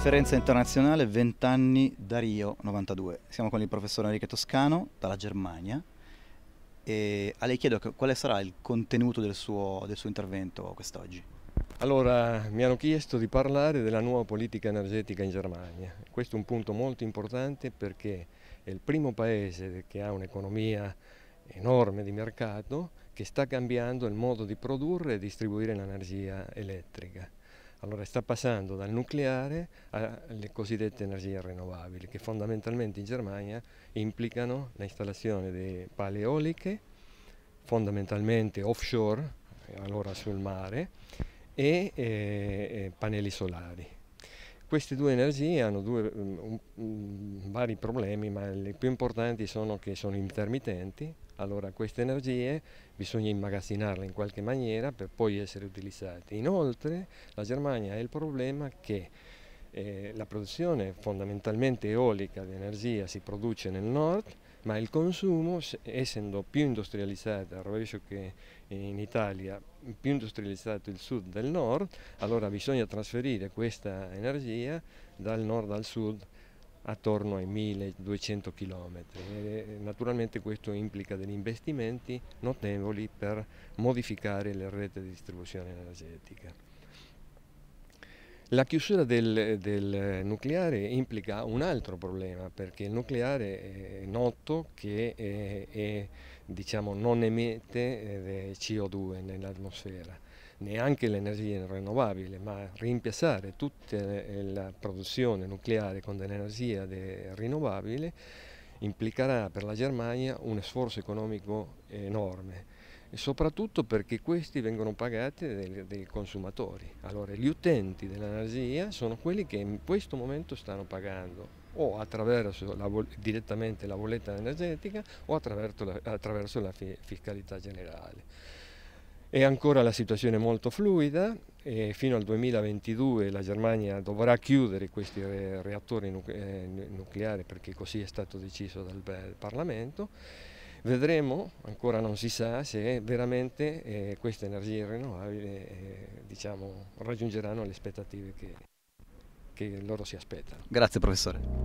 Conferenza internazionale 20 anni da Rio 92. Siamo con il professor Enrico Toscano dalla Germania e a lei chiedo quale sarà il contenuto del suo, del suo intervento quest'oggi. Allora, mi hanno chiesto di parlare della nuova politica energetica in Germania. Questo è un punto molto importante perché è il primo paese che ha un'economia enorme di mercato che sta cambiando il modo di produrre e distribuire l'energia elettrica allora sta passando dal nucleare alle cosiddette energie rinnovabili che fondamentalmente in Germania implicano l'installazione di pale eoliche, fondamentalmente offshore, allora sul mare, e eh, eh pannelli solari. Queste due energie hanno due, um, um, vari problemi, ma le più importanti sono che sono intermittenti, allora queste energie bisogna immagazzinarle in qualche maniera per poi essere utilizzate. Inoltre la Germania ha il problema che eh, la produzione fondamentalmente eolica di energia si produce nel nord, ma il consumo, essendo più industrializzato al rovescio che in Italia, più industrializzato il sud del nord, allora bisogna trasferire questa energia dal nord al sud attorno ai 1200 km. Eh, naturalmente questo implica degli investimenti notevoli per modificare le reti di distribuzione energetica. La chiusura del, del, nucleare implica un altro problema perché il nucleare è noto che è, eh, è, diciamo, non emette eh, CO2 nell'atmosfera, neanche l'energia rinnovabile, ma rimpiazzare tutta eh, la produzione nucleare con l'energia rinnovabile implicherà per la Germania un sforzo economico enorme soprattutto perché questi vengono pagati dai, dai consumatori. Allora gli utenti dell'energia sono quelli che in questo momento stanno pagando o attraverso la, direttamente la bolletta energetica o attraverso la, attraverso la fiscalità generale. È ancora la situazione molto fluida e fino al 2022 la Germania dovrà chiudere questi reattori eh, nucleari perché così è stato deciso dal Parlamento Vedremo, ancora non si sa, se veramente eh, queste energie rinnovabili eh, diciamo, raggiungeranno le aspettative che, che loro si aspettano. Grazie professore.